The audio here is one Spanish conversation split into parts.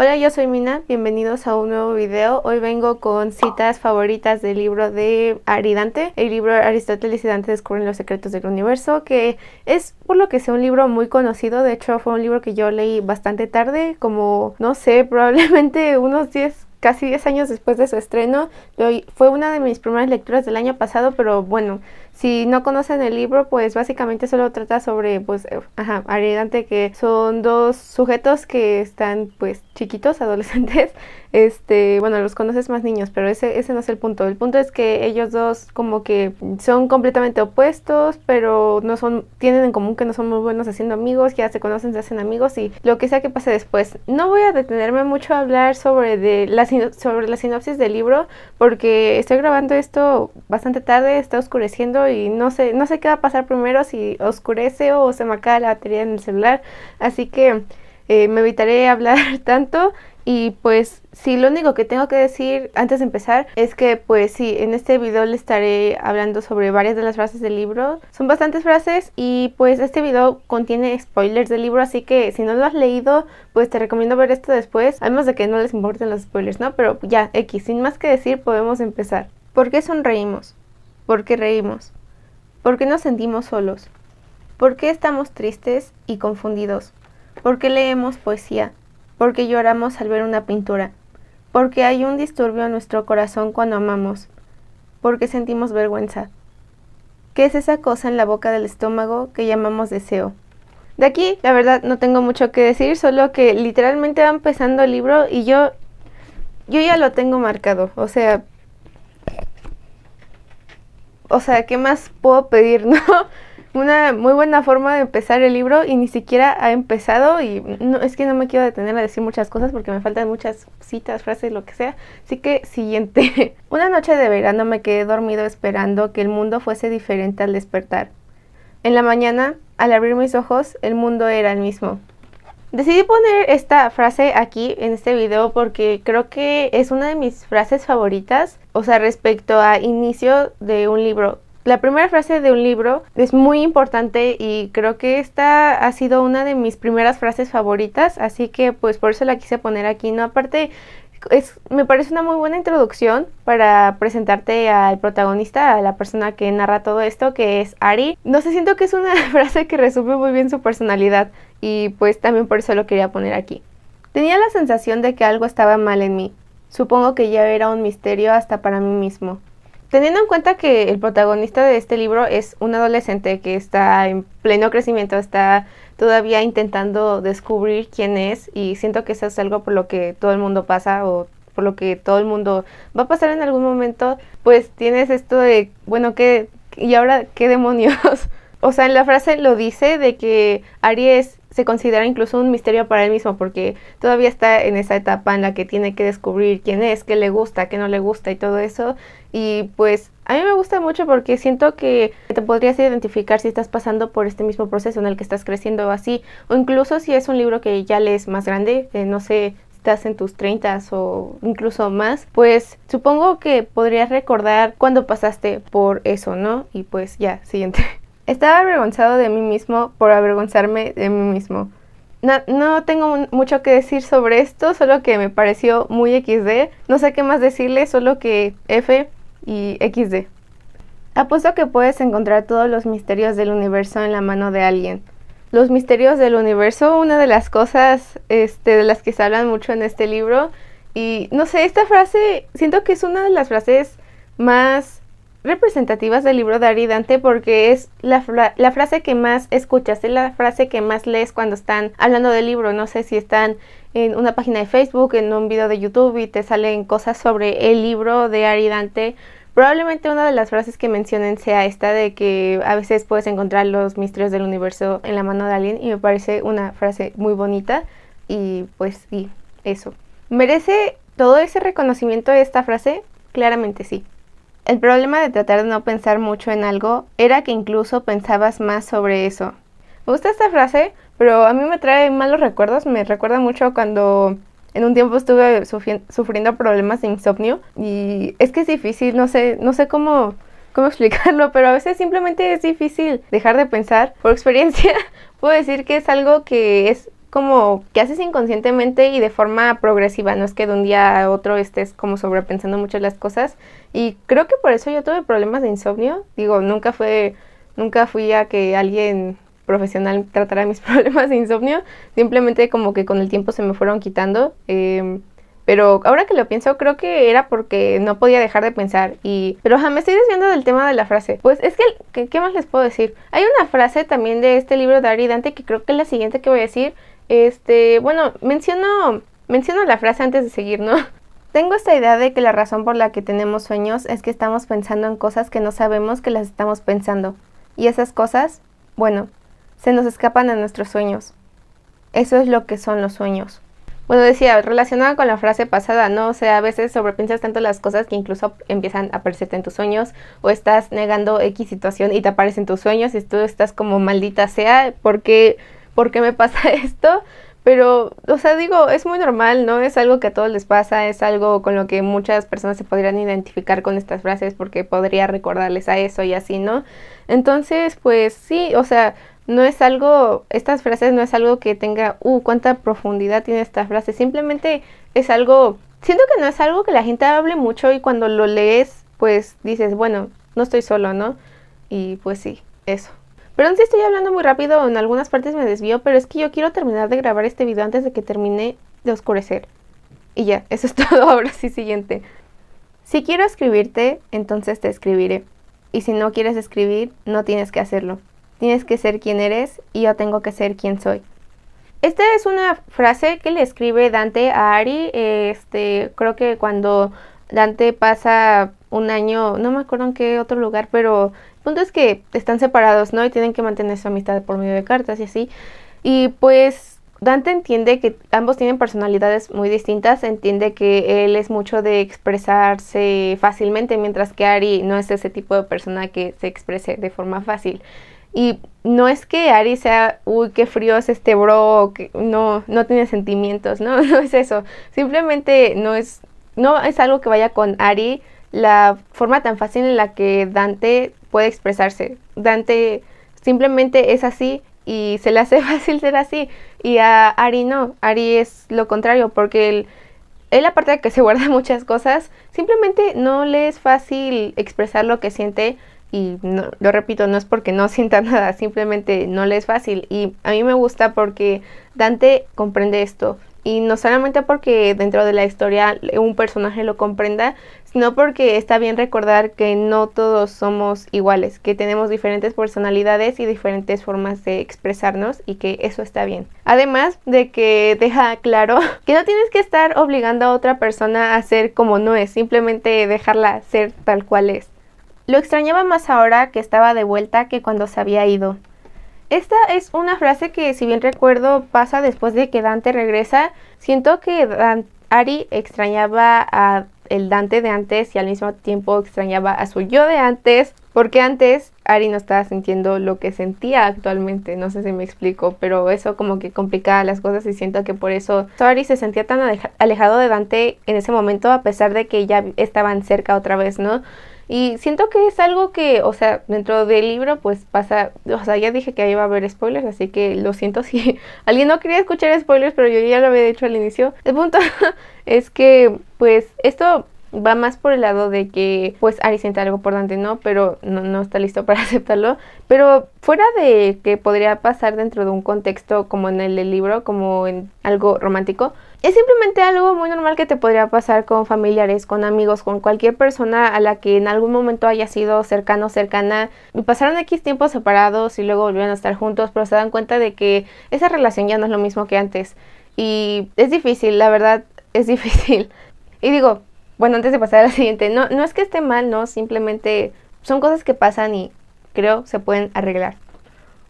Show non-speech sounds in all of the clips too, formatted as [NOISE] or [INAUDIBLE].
Hola, yo soy Mina, bienvenidos a un nuevo video. Hoy vengo con citas favoritas del libro de Aridante, el libro Aristóteles y Dante descubren los secretos del universo, que es por lo que sea un libro muy conocido, de hecho fue un libro que yo leí bastante tarde, como no sé, [LAUGHS] probablemente unos 10, casi 10 años después de su estreno. fue una de mis primeras lecturas del año pasado, pero bueno, si no conocen el libro, pues básicamente solo trata sobre, pues, eh, ajá, Ariadante que son dos sujetos que están, pues, chiquitos, [LAUGHS] adolescentes. Este, bueno, los conoces más niños, pero ese, ese no es el punto. El punto es que ellos dos como que son completamente opuestos, pero no son, tienen en común que no son muy buenos haciendo amigos, ya se conocen, se hacen amigos y lo que sea que pase después. No voy a detenerme mucho a hablar sobre, de la, sobre la sinopsis del libro, porque estoy grabando esto bastante tarde, está oscureciendo y no sé, no sé qué va a pasar primero si oscurece o se me acaba la batería en el celular. Así que eh, me evitaré [LAUGHS] hablar tanto y pues sí, lo único que tengo que decir antes de empezar es que pues sí, en este video le estaré hablando sobre varias de las frases del libro. Son bastantes frases y pues este video contiene spoilers del libro, así que si no lo has leído, pues te recomiendo ver esto después, además de que no les importen los spoilers, ¿no? Pero ya, X, sin más que decir, podemos empezar. ¿Por qué sonreímos? ¿Por qué reímos? ¿Por qué nos sentimos solos? ¿Por qué estamos tristes y confundidos? ¿Por qué leemos poesía? ¿Por qué lloramos al ver una pintura? ¿Por qué hay un disturbio en nuestro corazón cuando amamos? ¿Por qué sentimos vergüenza? ¿Qué es esa cosa en la boca del estómago que llamamos deseo? De aquí, la verdad, no tengo mucho que decir, solo que literalmente va empezando el libro y yo, yo ya lo tengo marcado. O sea, o sea, ¿qué más puedo pedir, [LAUGHS] no? Una muy buena forma de empezar el libro y ni siquiera ha empezado y no, es que no me quiero detener a decir muchas cosas porque me faltan muchas citas, frases, lo que sea. Así que siguiente. [LAUGHS] Una noche de verano me quedé dormido esperando que el mundo fuese diferente al despertar. En la mañana, al abrir mis ojos, el mundo era el mismo. Decidí poner esta frase aquí en este video porque creo que es una de mis frases favoritas, o sea, respecto a inicio de un libro. La primera frase de un libro es muy importante y creo que esta ha sido una de mis primeras frases favoritas, así que pues por eso la quise poner aquí, ¿no? Aparte, es, me parece una muy buena introducción para presentarte al protagonista, a la persona que narra todo esto, que es Ari. No sé, siento que es una [LAUGHS] frase que resume muy bien su personalidad y pues también por eso lo quería poner aquí. Tenía la sensación de que algo estaba mal en mí. Supongo que ya era un misterio hasta para mí mismo. Teniendo en cuenta que el protagonista de este libro es un adolescente que está en pleno crecimiento, está todavía intentando descubrir quién es y siento que eso es algo por lo que todo el mundo pasa o por lo que todo el mundo va a pasar en algún momento, pues tienes esto de, bueno, ¿qué, ¿y ahora qué demonios? [LAUGHS] o sea, en la frase lo dice de que Aries se considera incluso un misterio para él mismo porque todavía está en esa etapa en la que tiene que descubrir quién es, qué le gusta, qué no le gusta y todo eso. Y pues a mí me gusta mucho porque siento que te podrías identificar si estás pasando por este mismo proceso en el que estás creciendo así, o incluso si es un libro que ya lees más grande, eh, no sé, estás en tus 30 o incluso más, pues supongo que podrías recordar cuando pasaste por eso, ¿no? Y pues ya, siguiente. Estaba avergonzado de mí mismo por avergonzarme de mí mismo. No, tengo mucho que decir sobre esto, solo que me pareció muy XD. No sé qué más decirle, solo que F y XD. Apuesto que puedes encontrar todos los misterios del universo en la mano de alguien. Los misterios del universo, una de las cosas este, de las que se hablan mucho en este libro. Y no sé, esta frase, siento que es una de las frases más representativas del libro de Ari Dante porque es la, frase que más escuchas, es la frase que más lees cuando están hablando del libro. No sé si están en una página de Facebook, en un video de YouTube y te salen cosas sobre el libro de Ari Dante. Probablemente una de las frases que mencionen sea esta de que a veces puedes encontrar los misterios del universo en la mano de alguien y me parece una frase muy bonita y pues sí, eso. ¿Merece todo ese reconocimiento esta frase? Claramente sí. El problema de tratar de no pensar mucho en algo era que incluso pensabas más sobre eso. Me gusta esta frase, pero a mí me trae malos recuerdos, me recuerda mucho cuando en un tiempo estuve sufriendo problemas de insomnio y es que es difícil, no sé, no sé cómo cómo [LAUGHS] explicarlo, pero a veces simplemente es difícil dejar de pensar. Por experiencia [LAUGHS] puedo decir que es algo que es como que haces inconscientemente y de forma progresiva, no es que de un día a otro estés como sobrepensando mucho las cosas. Y creo que por eso yo tuve problemas de insomnio. Digo, nunca fue, nunca fui a que alguien profesional tratara mis [LAUGHS] problemas de insomnio. Simplemente como que con el tiempo se me fueron quitando. Em, pero ahora que lo pienso, creo que era porque no podía dejar de pensar. Y. Pero me estoy desviando del tema de la frase. Pues es que, ¿qué más les puedo decir? Hay una frase también de este libro de Ari Dante que creo que es la siguiente que voy a decir este, bueno, menciono, menciono la frase antes de seguir, ¿no? [LAUGHS] Tengo esta idea de que la razón por la que tenemos sueños es que estamos pensando en cosas que no sabemos que las estamos pensando. Y esas cosas, bueno, se nos escapan a nuestros sueños. Eso es lo que son los sueños. Bueno, decía, relacionado con la frase pasada, ¿no? O sea, a veces sobrepiensas tanto las cosas que incluso empiezan a aparecerte en tus sueños o estás negando X situación y te aparecen tus sueños y tú estás como maldita sea porque por qué me pasa [LAUGHS] esto, pero, o sea, digo, es muy normal, ¿no? Es algo que a todos les pasa, es algo con lo que muchas personas se podrían identificar con estas frases porque podría recordarles a eso y así, ¿no? Entonces, pues sí, o sea, no es algo, estas frases no es algo que tenga, uh, cuánta profundidad tiene esta frase, simplemente es algo, siento que no es algo que la gente hable mucho y cuando lo lees, pues dices, bueno, no estoy solo, ¿no? Y pues sí, eso. Perdón si estoy hablando muy rápido en algunas partes me desvío, pero es que yo quiero terminar de grabar este video antes de que termine de oscurecer. Y ya, eso es [LAUGHS] todo. Ahora sí, siguiente. Si quiero escribirte, entonces te escribiré. Y si no quieres escribir, no tienes que hacerlo. Tienes que ser quien eres y yo tengo que ser quien soy. Esta es una frase que le escribe Dante a Ari. Este, creo que cuando Dante pasa un año, no me acuerdo en qué otro lugar, pero punto es que están separados, ¿no? Y tienen que mantener su amistad por medio de cartas y así. Y pues Dante entiende que ambos tienen personalidades muy distintas, entiende que él es mucho de expresarse fácilmente, mientras que Ari no es ese tipo de persona que se exprese de forma fácil. Y no es que Ari sea, uy, qué frío es este bro, no, no tiene sentimientos, no, [LAUGHS] no es eso. Simplemente no es, no es algo que vaya con Ari la forma tan fácil en la que Dante puede expresarse. Dante simplemente es así y se le hace [LAUGHS] fácil ser así. Y a Ari no, Ari es lo contrario, porque él, él aparte de que se [LAUGHS] guarda muchas cosas, simplemente no le es fácil expresar lo que siente. Y lo repito, no es porque no [LAUGHS] sienta nada, simplemente no le es fácil. Y a mí me gusta porque Dante comprende esto. Y no solamente porque dentro de la historia un personaje lo comprenda, sino porque está bien recordar que no todos somos iguales, que tenemos diferentes personalidades y diferentes formas de expresarnos y que eso está bien. Además de que deja claro [LAUGHS] que no tienes que estar obligando a otra persona a ser como no es, simplemente dejarla ser tal cual es. Lo extrañaba más ahora que estaba de vuelta que cuando se había ido. Esta es una frase que, si bien recuerdo, pasa después de que Dante regresa. Siento que Ari extrañaba a el Dante de antes y al mismo tiempo extrañaba a su yo de antes, porque antes Ari no estaba sintiendo lo que sentía actualmente, no sé si me explico, pero eso como que complicaba las cosas y siento que por eso Ari se sentía tan alejado de Dante en ese momento a pesar de que ya estaban cerca otra vez, ¿no? Y siento que es algo que, o sea, dentro del libro pues pasa, o sea, ya dije que ahí va a haber spoilers, así que lo siento si [LAUGHS] alguien no quería escuchar spoilers, pero yo ya lo había dicho al inicio. El punto [LAUGHS] es que pues esto va más por el lado de que pues Ari siente algo por Dante, ¿no? Pero no, no, está listo [LAUGHS] para aceptarlo. Pero fuera de que podría pasar dentro de un contexto como en el del libro, como en algo romántico, es simplemente algo muy normal que te podría pasar con familiares, con amigos, con cualquier persona a la que en algún momento haya sido cercano o cercana y pasaron X tiempos separados y luego volvieron a estar juntos, pero se dan cuenta de que esa relación ya no es lo mismo que antes. Y es difícil, la verdad, es difícil. [LAUGHS] Y digo, bueno, antes de pasar a la siguiente, no, no es que esté mal, no, simplemente son cosas que pasan y creo se pueden arreglar.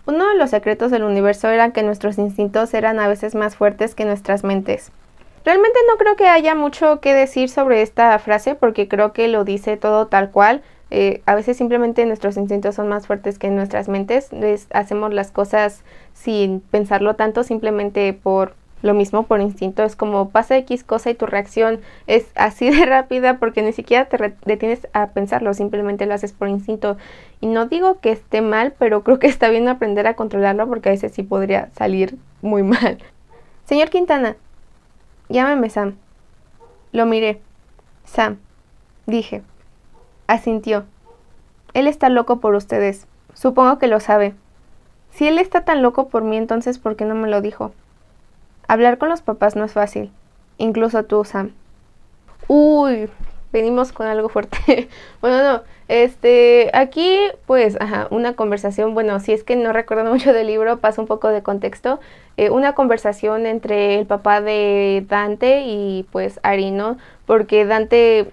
Uno de los secretos del universo era que nuestros instintos eran a veces más fuertes que nuestras mentes. Realmente no creo que haya mucho que decir sobre esta frase porque creo que lo dice todo tal cual. Eh, a veces simplemente nuestros instintos son más fuertes que nuestras mentes. hacemos las cosas sin pensarlo tanto, simplemente por lo mismo, por instinto. Es como pasa X cosa y tu reacción es así de rápida porque ni siquiera te detienes a pensarlo, simplemente lo haces por instinto. Y no digo que esté mal, pero [LAUGHS] creo que está bien aprender a controlarlo porque a veces sí podría salir muy mal. Señor Quintana, Llámeme, Sam. Lo miré. Sam, dije. Asintió. Él está loco por ustedes. Supongo que lo sabe. Si él está tan loco por mí, entonces ¿por qué no me lo dijo? Hablar con los papás no es fácil. Incluso tú, Sam. Uy, venimos con algo fuerte. [LAUGHS] bueno, no, este, aquí, pues, ajá, una conversación, bueno, si es que no recuerdo [LAUGHS] mucho del libro, pasa un poco de contexto. Eh, una conversación entre el papá de Dante y pues Ari, ¿no? Porque Dante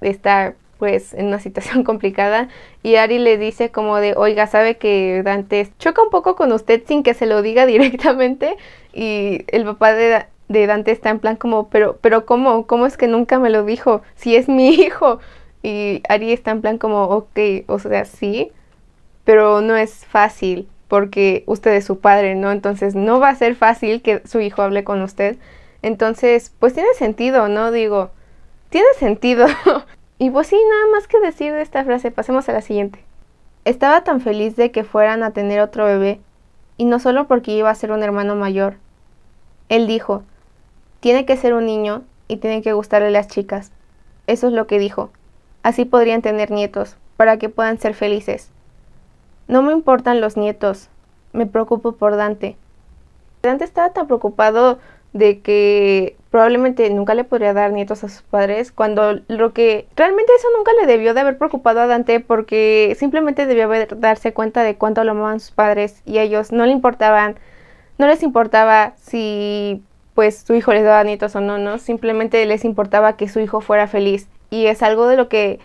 está pues en una [LAUGHS] situación complicada y Ari le dice como de, oiga, sabe que Dante choca un poco con usted sin que se lo diga [LAUGHS] directamente y el papá de, de Dante está en plan como, pero, pero ¿cómo? ¿Cómo es que nunca me lo dijo? Si es mi hijo. Y Ari está en plan como, ok, o sea, sí, pero no es fácil porque usted es su padre, ¿no? Entonces no va a ser fácil que su hijo hable con usted. Entonces, pues tiene sentido, ¿no? Digo, tiene sentido. [LAUGHS] y pues sí, nada más que decir de esta frase, pasemos a la siguiente. Estaba tan feliz de que fueran a tener otro bebé, y no solo porque iba a ser un hermano mayor. Él dijo, tiene que ser un niño y tiene que gustarle las chicas. Eso es lo que dijo. Así podrían tener nietos, para que puedan ser felices. No me importan los nietos, me preocupo por Dante. Dante estaba tan preocupado de que probablemente nunca le podría dar nietos a sus padres, cuando lo que realmente eso nunca le debió de haber preocupado a Dante porque simplemente debió haber darse cuenta de cuánto lo amaban sus padres y a ellos no le importaban, no les importaba si pues su hijo les daba nietos o no, no, simplemente les importaba que su hijo fuera feliz y es algo de lo que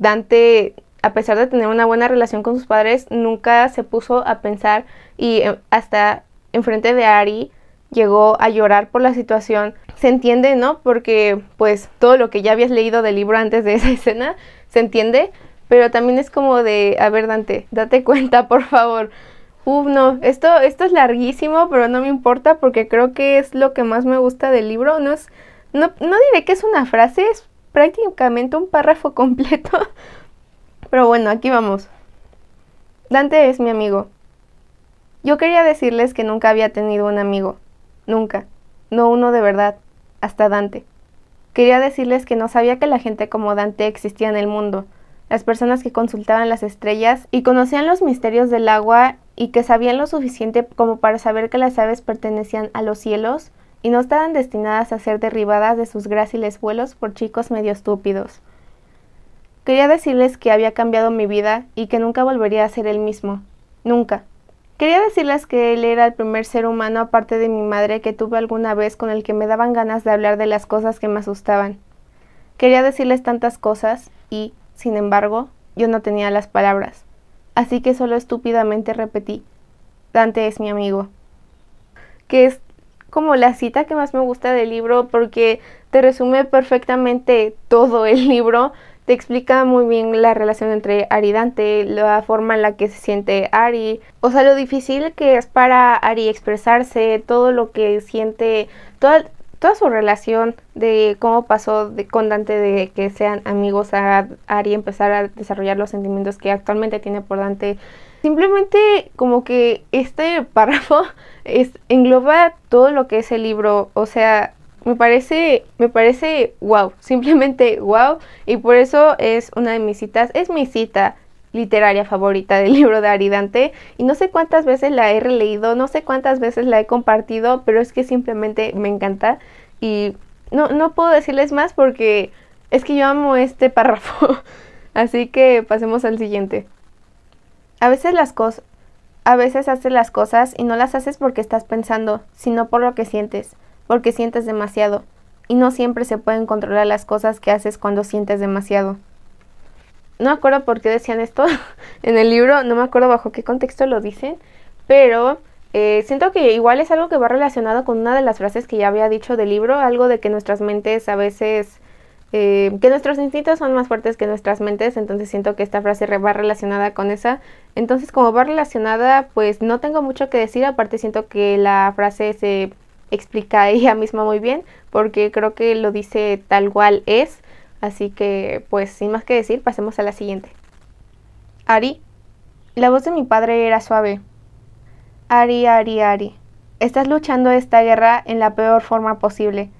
Dante, a pesar de tener una buena relación con sus padres, nunca se puso a pensar y eh, hasta frente de Ari llegó a llorar por la situación. Se entiende, ¿no? Porque pues todo lo que ya habías leído del libro antes de esa [LAUGHS] escena, se entiende, pero también es como de, a ver Dante, date [LAUGHS] cuenta, por favor. Uf, no, esto, esto es larguísimo, pero no me importa porque creo que es lo que más me gusta del libro. No, es, no, no diré que es una frase, es prácticamente un párrafo [LAUGHS] completo. Pero bueno, aquí vamos. Dante es mi amigo. Yo quería decirles que nunca había tenido un amigo. Nunca. No uno de verdad. Hasta Dante. Quería decirles que no sabía que la gente como Dante existía en el mundo, las personas que consultaban las estrellas y conocían los misterios del agua y que sabían lo suficiente como para saber que las aves pertenecían a los cielos, y no estaban destinadas a ser derribadas de sus gráciles vuelos por chicos medio estúpidos. Quería decirles que había cambiado mi vida y que nunca volvería a ser el mismo. Nunca. Quería decirles que él era el primer ser humano aparte de mi madre que tuve alguna vez con el que me daban ganas de hablar de las cosas que me asustaban. Quería decirles tantas cosas y, sin embargo, yo no tenía las palabras. Así que solo estúpidamente repetí, Dante es mi amigo. Que es como la cita que más me gusta del libro porque te resume perfectamente todo el [LAUGHS] libro. Te explica muy bien la relación entre Ari y Dante, la forma en la que se siente Ari, o sea, lo difícil que es para Ari expresarse, todo lo que siente, toda, toda su relación de cómo pasó de, con Dante de que sean amigos a Ari empezar a desarrollar los sentimientos que actualmente tiene por Dante Simplemente como que este párrafo [LAUGHS] es, engloba todo lo que es el libro, o sea, me parece, me parece wow, simplemente wow, y por eso es una de mis citas, es mi cita literaria favorita del [LAUGHS] libro de Aridante y no sé cuántas veces la he releído, no sé cuántas veces la he compartido, pero es que simplemente me encanta y no, no puedo decirles más porque es que yo amo este párrafo. [LAUGHS] Así que pasemos al siguiente. A veces las cosas, a veces haces las cosas y no las haces porque estás pensando, sino por lo que sientes, porque sientes demasiado. Y no siempre se pueden controlar las cosas que haces cuando sientes demasiado. No me acuerdo por qué decían esto [LAUGHS] en el libro, no me acuerdo bajo qué contexto lo dicen, pero eh, siento que igual es algo que va relacionado con una de las frases que ya había dicho del libro, algo de que nuestras mentes a veces, eh, que nuestros instintos son más fuertes que nuestras mentes, entonces siento que esta frase va relacionada con esa, entonces, como va relacionada, pues no tengo mucho que decir, aparte siento que la frase se explica [LAUGHS] ella misma muy bien, porque creo que lo dice tal cual es, así que pues sin más que decir, pasemos a la siguiente. Ari, la voz de mi padre era suave. Ari, Ari, Ari, estás luchando esta guerra en la peor forma posible.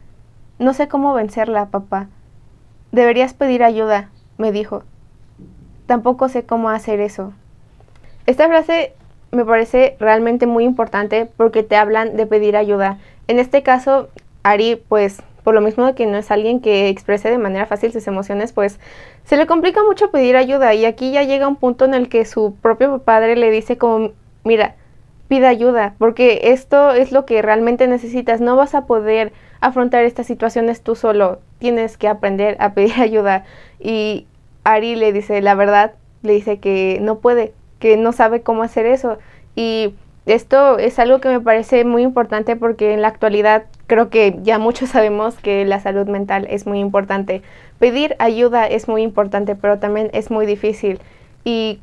No sé cómo vencerla, papá. Deberías pedir ayuda, me dijo. Tampoco sé cómo hacer eso, esta frase me parece realmente muy importante porque te hablan de pedir ayuda. En este caso, Ari, pues por lo mismo que no es alguien que exprese de manera fácil sus emociones, pues se le complica mucho pedir ayuda y aquí ya llega un punto en el que su propio padre le dice como, mira, pide ayuda, porque esto es lo que realmente necesitas, no vas a poder afrontar estas situaciones tú solo, tienes que aprender a pedir [LAUGHS] ayuda. Y Ari le dice, la verdad, le dice que no puede, que no sabe cómo hacer eso. Y esto es algo que me parece muy importante porque en la actualidad creo que ya muchos [LAUGHS] sabemos que la salud mental es muy importante. Pedir ayuda es muy importante, pero también es muy difícil. Y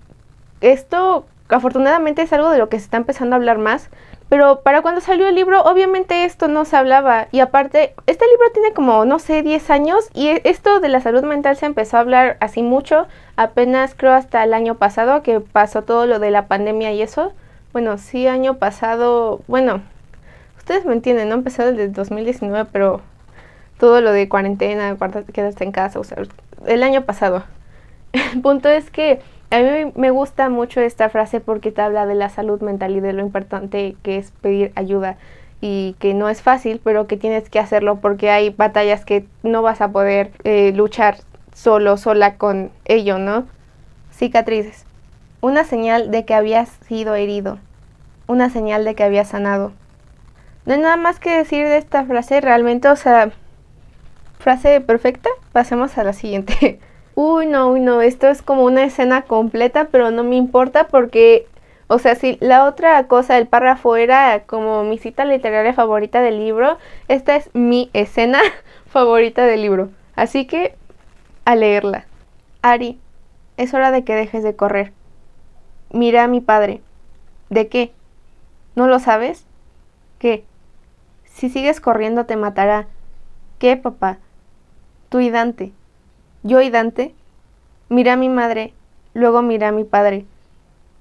esto afortunadamente es algo de lo que se está empezando a hablar más, pero para cuando salió el libro, obviamente esto no se hablaba. Y aparte, este libro tiene como, no sé, 10 años. Y e, esto de la salud mental se empezó a hablar así mucho. Apenas creo hasta el año pasado, que pasó todo lo de la pandemia y eso. Bueno, sí, año pasado. Bueno, ustedes me entienden, no empezó desde 2019, pero todo lo de cuarentena, quedarse en casa, o sea, el año pasado. [LAUGHS] El punto es que a mí me gusta mucho esta frase porque te habla de la salud mental y de lo importante que es pedir ayuda y que no es fácil, pero que tienes que hacerlo porque hay batallas que no vas a poder eh, luchar solo, sola con ello, ¿no? Cicatrices. Una señal de que habías sido herido. Una señal de que habías sanado. No hay nada más que decir de esta frase, realmente, o sea, frase perfecta. Pasemos a la siguiente. [LAUGHS] uy, no, uy, no, esto es como una escena completa, pero no me importa porque, o sea, si la otra cosa, el párrafo era como mi cita literaria favorita del libro, esta es mi escena [LAUGHS] favorita del libro. Así que, a leerla. Ari, es hora de que dejes de correr. Mira a mi padre. ¿De qué? ¿No lo sabes? ¿Qué? Si sigues corriendo te matará. ¿Qué, papá? Tú y Dante. Yo y Dante. Mira a mi madre, luego mira a mi padre.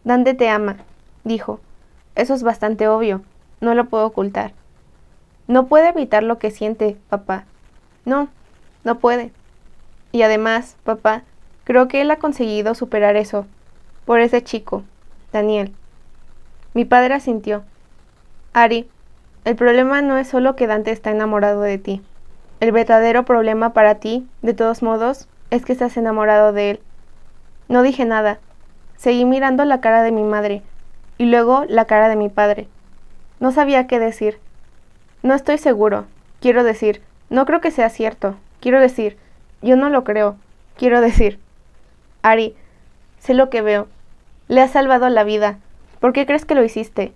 Dante te ama, dijo. Eso es bastante obvio, no lo puedo ocultar. No puede evitar lo que siente, papá. No, no puede. Y además, papá, creo que él ha conseguido superar eso, por ese chico, Daniel. Mi padre asintió. Ari, el problema no es solo que Dante está enamorado de ti. El verdadero problema para ti, de todos modos, es que estás enamorado de él. No dije nada. Seguí mirando la cara de mi madre y luego la cara de mi padre. No sabía qué decir. No estoy seguro. Quiero decir, no creo que sea cierto. Quiero decir, yo no lo creo. Quiero decir, Ari, sé lo que veo. Le has salvado la vida. ¿Por qué crees que lo hiciste?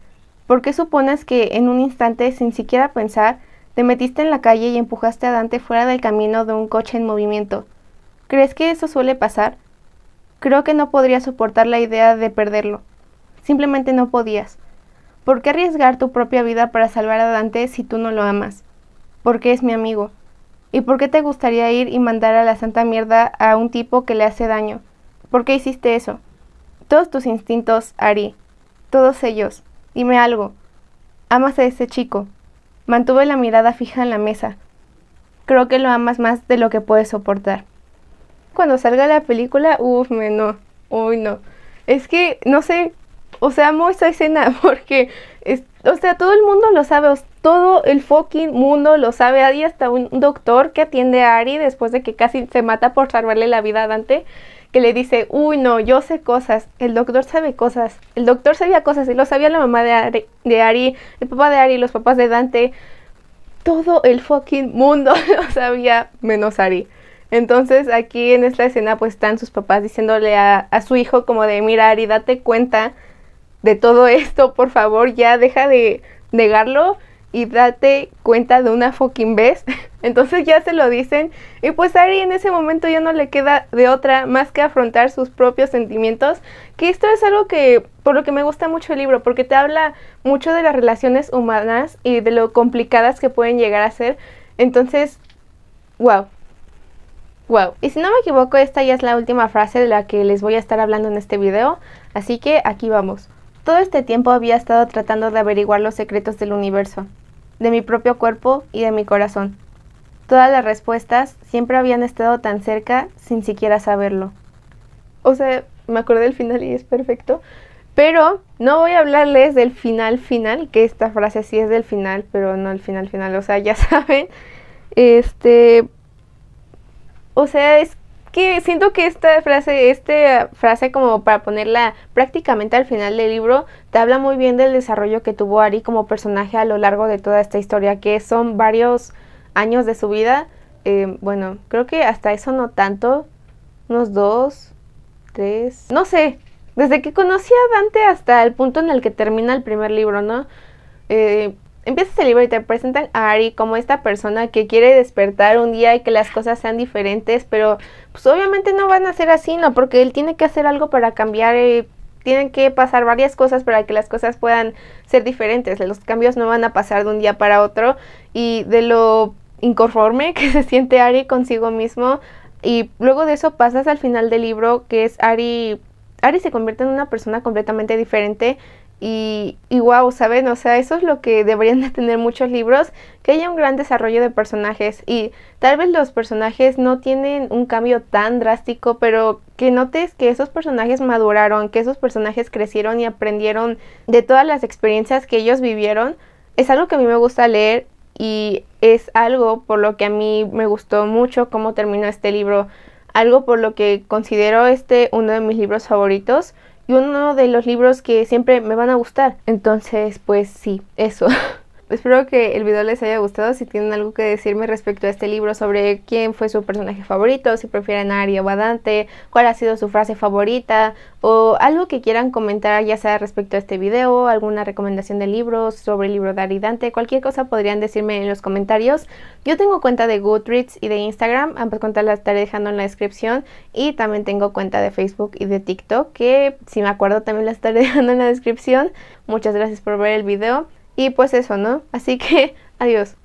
¿Por qué supones que en un instante, sin siquiera pensar, te metiste en la calle y empujaste a Dante fuera del camino de un coche en movimiento. ¿Crees que eso suele pasar? Creo que no podría soportar la idea de perderlo. Simplemente no podías. ¿Por qué arriesgar tu propia vida para salvar a Dante si tú no lo amas? Porque es mi amigo. ¿Y por qué te gustaría ir y mandar a la santa mierda a un tipo que le hace daño? ¿Por qué hiciste eso? Todos tus instintos, Ari. Todos ellos. Dime algo. Amas a ese chico. Mantuve la mirada fija en la mesa. Creo que lo amas más de lo que puedes soportar. Cuando salga la película, uff, me no. Uy, no. Es que, no sé, o sea, amo esa escena [LAUGHS] porque, o sea, todo el mundo lo sabe, todo el fucking mundo lo sabe. Hay hasta un doctor que atiende a Ari después de que casi se mata por salvarle la vida a Dante que le dice, uy, no, yo sé cosas, el doctor sabe cosas, el doctor sabía cosas y lo sabía la mamá de Ari, el papá de Ari, los papás de Dante, todo el fucking mundo [LAUGHS] lo sabía menos Ari. Entonces aquí en esta escena pues están sus papás diciéndole a, a, su hijo como de, mira Ari, date cuenta de todo esto, por favor, ya deja de negarlo y date cuenta de una fucking vez. [LAUGHS] Entonces ya se lo dicen y pues Ari en ese momento ya no le queda de otra más que afrontar sus propios sentimientos, que esto es algo que por lo que me gusta mucho el libro, porque te habla mucho de las relaciones humanas y de lo complicadas que pueden llegar a ser. Entonces, wow. Wow. Y si no me equivoco, esta ya es la última frase de la que les voy a estar hablando en este video, así que aquí vamos. Todo este tiempo había estado tratando de averiguar los secretos del universo, de mi propio cuerpo y de mi corazón. Todas las respuestas siempre habían estado tan cerca sin siquiera saberlo. O sea, me acordé del final y es perfecto. Pero no voy a hablarles del final final, que esta frase sí es del final, pero no el final final. O sea, ya [LAUGHS] saben. Este. O sea, es que siento que esta frase, esta frase como para ponerla prácticamente al final del libro, te habla muy bien del desarrollo que tuvo Ari como personaje a lo largo de toda esta historia, que son varios años de su vida. Em, bueno, creo que hasta eso no tanto, unos dos, tres, no sé, desde que conocí a Dante hasta el punto en el que termina el primer libro, ¿no? Eh, Empiezas el este libro y te presentan a Ari como esta persona que quiere despertar un día y que las cosas sean diferentes, pero pues obviamente no van a ser así, ¿no? Porque él tiene que hacer algo para cambiar, eh, tienen que pasar varias cosas para que las cosas puedan ser diferentes. Los cambios no van a pasar de un día para otro y de lo inconforme que [LAUGHS] se siente Ari consigo mismo. Y luego de eso pasas al final del libro que es Ari Ari se convierte en una persona completamente diferente y, wow, ¿saben? O sea, eso es lo que deberían de tener muchos libros, que haya un gran desarrollo de personajes. Y tal vez los personajes no tienen un cambio tan drástico, pero que notes que esos personajes maduraron, que esos personajes crecieron y aprendieron de todas las experiencias que ellos vivieron. Es algo que a mí me gusta leer y es algo por lo que a mí me gustó mucho cómo terminó este libro, algo por lo que considero este uno de mis libros favoritos y uno de los libros que siempre me van a gustar. Entonces, pues sí, eso. [LAUGHS] Espero que el video les haya gustado. Si tienen algo que decirme respecto a este libro, sobre quién fue su personaje favorito, si prefieren a Ari o a Dante, cuál ha sido su frase favorita, o algo que quieran comentar, ya sea respecto a este video, alguna recomendación de libros sobre el libro de Ari Dante, cualquier cosa podrían decirme en los comentarios. Yo tengo cuenta de Goodreads y de Instagram, ambas cuentas las estaré dejando en la descripción, y también tengo cuenta de Facebook y de TikTok, que si me acuerdo también las estaré [LAUGHS] dejando en la descripción. Muchas gracias por ver el video. Y pues eso, ¿no? Así que [LAUGHS] adiós.